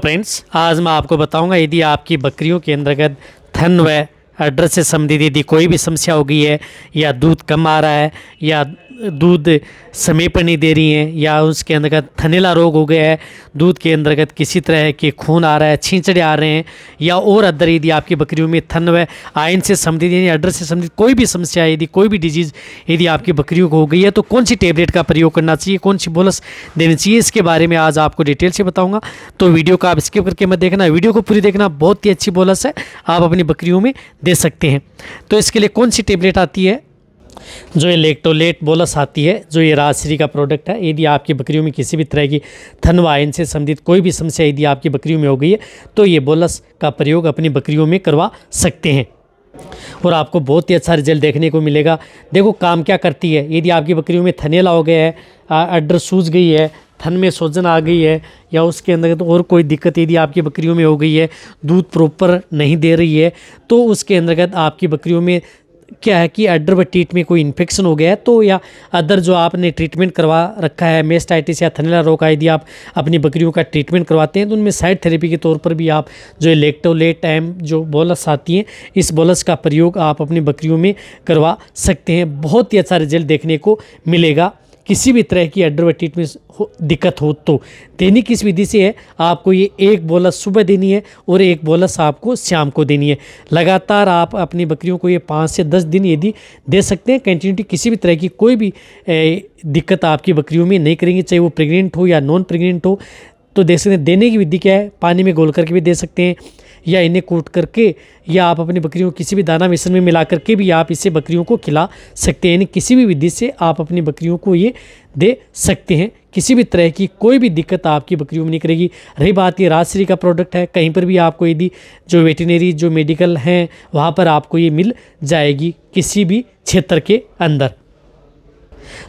friends आज मैं आपको बताऊंगा यदि आपकी बकरियों के अंतर्गत थन व अड्रेस से संबंधित यदि कोई भी समस्या हो गई है या दूध कम आ रहा है या दूध समय पर नहीं दे रही हैं या उसके अंतर्गत थनेला रोग हो गया है दूध के अंतर्गत किसी तरह के खून आ रहा है छींचड़े आ रहे हैं या और अदर यदि आपकी बकरियों में थन व आयन से संबंधित यानी अडर से संबंधित कोई भी समस्या यदि कोई भी डिजीज़ यदि आपकी बकरियों को हो गई है तो कौन सी टेबलेट का प्रयोग करना चाहिए कौन सी बोलस देनी चाहिए इसके बारे में आज आपको डिटेल से बताऊँगा तो वीडियो का आप स्किप करके मैं देखना वीडियो को पूरी देखना बहुत ही अच्छी बोलस है आप अपनी बकरियों में दे सकते हैं तो इसके लिए कौन सी टेबलेट आती है जो इलेक्ट्रोलेट बोलस आती है जो ये राजश्री का प्रोडक्ट है यदि आपकी बकरियों में किसी भी तरह की थनवायन से संबंधित कोई भी समस्या यदि आपकी बकरियों में हो गई है तो ये बोलस का प्रयोग अपनी बकरियों में करवा सकते हैं और आपको बहुत ही अच्छा रिजल्ट देखने को मिलेगा देखो काम क्या करती है यदि आपकी बकरियों में थनेला हो गया है अड्र सूज गई है थन में सोजन आ गई है या उसके अंदर तो और कोई दिक्कत यदि आपकी बकरियों में हो गई है दूध प्रॉपर नहीं दे रही है तो उसके अंतर्गत आपकी बकरियों में क्या है कि अडर व टीट में कोई इन्फेक्शन हो गया है तो या अदर जो आपने ट्रीटमेंट करवा रखा है मेस्टाइटिस या थनेला रोग का यदि आप अपनी बकरियों का ट्रीटमेंट करवाते हैं तो उनमें साइड थेरेपी के तौर पर भी आप जो इलेक्ट्रोलेट एम जो बोलस आती हैं इस बोलस का प्रयोग आप अपनी बकरियों में करवा सकते हैं बहुत ही अच्छा रिजल्ट देखने को मिलेगा किसी भी तरह की अंडरवेयर ट्रीटमेंट हो, दिक्कत हो तो देनी किस विधि से है आपको ये एक बोलस सुबह देनी है और एक बोलस आपको शाम को देनी है लगातार आप अपनी बकरियों को ये पाँच से दस दिन यदि दे सकते हैं कंटिन्यूटी किसी भी तरह की कोई भी दिक्कत आपकी बकरियों में नहीं करेंगे चाहे वो प्रेग्नेंट हो या नॉन प्रेग्नेंट हो तो दे सकते हैं देने की विधि क्या है पानी में घोल करके भी दे सकते हैं या इन्हें कूट करके या आप अपनी बकरियों को किसी भी दाना मिश्रण में मिला करके भी आप इसे बकरियों को खिला सकते हैं यानी किसी भी विधि से आप अपनी बकरियों को ये दे सकते हैं किसी भी तरह की कोई भी दिक्कत आपकी बकरियों में नहीं करेगी रही बात ये राजश्री का प्रोडक्ट है कहीं पर भी आपको यदि जो वेटनरी जो मेडिकल हैं वहाँ पर आपको ये मिल जाएगी किसी भी क्षेत्र के अंदर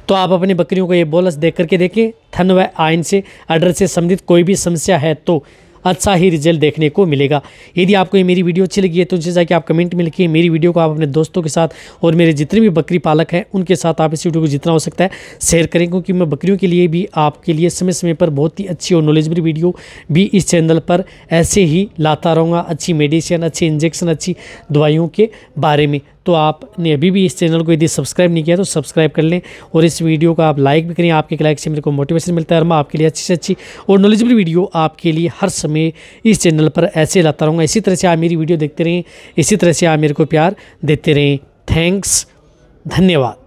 तो आप अपनी बकरियों को ये बोनस देख करके देखें थन व आयन से अडर से संबंधित कोई भी समस्या है तो अच्छा ही रिजल्ट देखने को मिलेगा यदि आपको ये मेरी वीडियो अच्छी लगी है तो उसे जाके आप कमेंट में लिखिए मेरी वीडियो को आप अपने दोस्तों के साथ और मेरे जितने भी बकरी पालक हैं उनके साथ आप इस वीडियो को जितना हो सकता है शेयर करें क्योंकि मैं बकरियों के लिए भी आपके लिए समय समय पर बहुत ही अच्छी और नॉलेजबल वीडियो भी इस चैनल पर ऐसे ही लाता रहूँगा अच्छी मेडिसिन अच्छे इंजेक्शन अच्छी दवाइयों के बारे में तो आपने अभी भी इस चैनल को यदि सब्सक्राइब नहीं किया तो सब्सक्राइब कर लें और इस वीडियो को आप लाइक भी करें आपके लाइक से मेरे को मोटिवेशन मिलता है और मैं आपके लिए अच्छी से अच्छी और नॉलेजबल वीडियो आपके लिए हर समय में इस चैनल पर ऐसे लाता रहूँगा इसी तरह से आप मेरी वीडियो देखते रहें इसी तरह से आप मेरे को प्यार देते रहें थैंक्स धन्यवाद